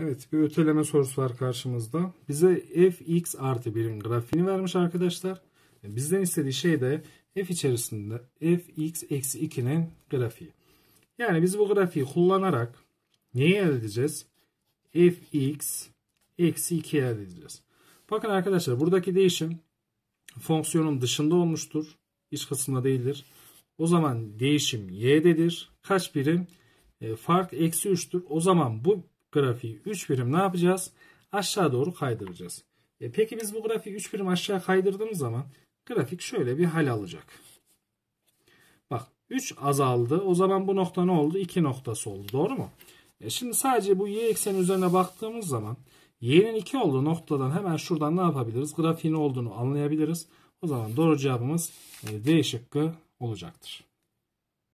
Evet bir öteleme sorusu var karşımızda. Bize fx artı 1'in grafiğini vermiş arkadaşlar. E, bizden istediği şey de f içerisinde fx eksi 2'nin grafiği. Yani biz bu grafiği kullanarak neyi elde edeceğiz? fx eksi 2 elde edeceğiz. Bakın arkadaşlar buradaki değişim fonksiyonun dışında olmuştur. İç kısmında değildir. O zaman değişim y'dedir. Kaç birim? E, fark eksi 3'tür. O zaman bu grafiği 3 birim ne yapacağız? Aşağı doğru kaydıracağız. E peki biz bu grafiği 3 birim aşağı kaydırdığımız zaman grafik şöyle bir hal alacak. Bak 3 azaldı. O zaman bu nokta ne oldu? 2 noktası oldu. Doğru mu? E şimdi sadece bu y ekseni üzerine baktığımız zaman y'nin 2 olduğu noktadan hemen şuradan ne yapabiliriz? Grafiğin olduğunu anlayabiliriz. O zaman doğru cevabımız e, D şıkkı olacaktır.